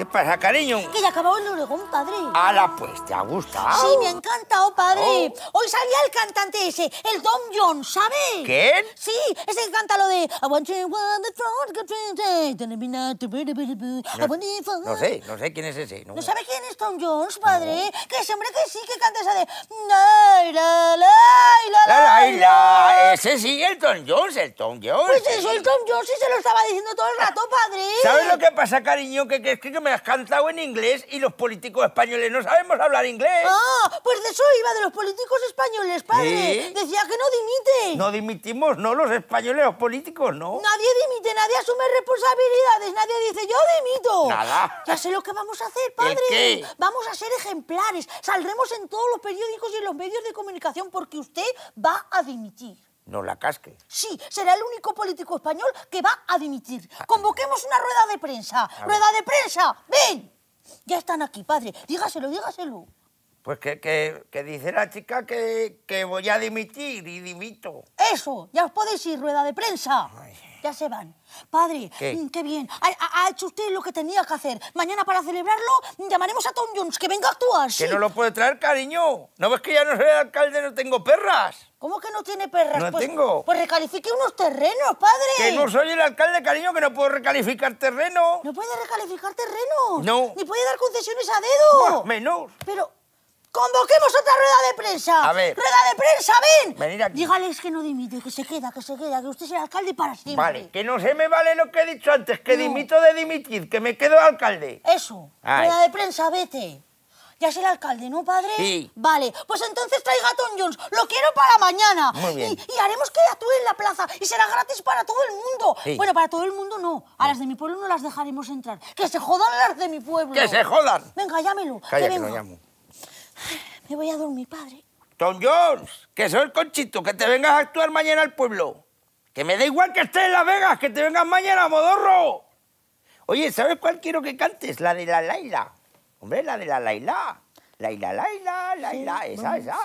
¿Qué pasa, cariño? Que ya acabó el Oregón, padre. ¡Hala, pues, ¿te ha gustado? Sí, me ha encantado, padre. Hoy salía el cantante ese, el Don Jones, ¿sabes? ¿Quién? Sí, ese que canta lo de... No, sé, no sé quién es ese. No. no. sabe quién es Tom Jones, padre? Que ese hombre que sí que canta esa de se sí, el Tom Jones, el Tom Jones. Pues eso, el Tom Jones, y se lo estaba diciendo todo el rato, padre. ¿Sabes lo que pasa, cariño? Que, es que me has cantado en inglés y los políticos españoles no sabemos hablar inglés. Ah, pues de eso iba, de los políticos españoles, padre. Decía que no dimite. No dimitimos, no, los españoles, los políticos, no. Nadie dimite, nadie asume responsabilidades, nadie dice yo dimito. Nada. Ya sé lo que vamos a hacer, padre. Vamos a ser ejemplares, saldremos en todos los periódicos y en los medios de comunicación porque usted va a dimitir no la casque. Sí, será el único político español que va a dimitir. Ah. Convoquemos una rueda de prensa. Ah, ¡Rueda de prensa! ¡Ven! Ya están aquí, padre. Dígaselo, dígaselo. Pues que, dice la chica que, voy a dimitir y dimito. Eso, ya os podéis ir, rueda de prensa. Ya se van. Padre, ¿Qué? Mm, bien. Ha, hecho usted lo que tenía que hacer. Mañana para celebrarlo llamaremos a Tom Jones, que venga a actuar. Que no lo puede traer, cariño. ¿No ves que ya no soy alcalde, no tengo perras? ¿Cómo que no tiene perras? No pues, tengo. Pues recalifique unos terrenos, padre. Que no soy el alcalde, cariño, que no puedo recalificar terreno. ¿No puede recalificar terreno? No. Ni puede dar concesiones a dedo. menos. Pero... Convoquemos otra rueda de prensa. A ver. Rueda de prensa, ven. Venid aquí. Dígales que no dimite, que se queda, que se queda, que usted es el alcalde para siempre. Vale, que no se me vale lo que he dicho antes, que dimito de dimitir, que me quedo alcalde. Eso. Rueda de prensa, vete. Ya es el alcalde, ¿no, padre? Sí. Vale, pues entonces traiga a Tom Jones. Lo quiero para mañana. Muy bien. Y, haremos que actúe en la plaza y será gratis para todo el mundo. Bueno, para todo el mundo no. A las de mi pueblo no las dejaremos entrar. Que se jodan las de mi pueblo. Que se jodan. Venga, llámelo. Me voy a dormir, padre. Tom Jones, que soy el conchito, que te vengas a actuar mañana al pueblo. Que me da igual que estés en Las Vegas, que te vengas mañana, modorro. Oye, ¿sabes cuál quiero que cantes? La de la Laila. Hombre, la de la Laila. Laila, Laila, Laila, esa, esa.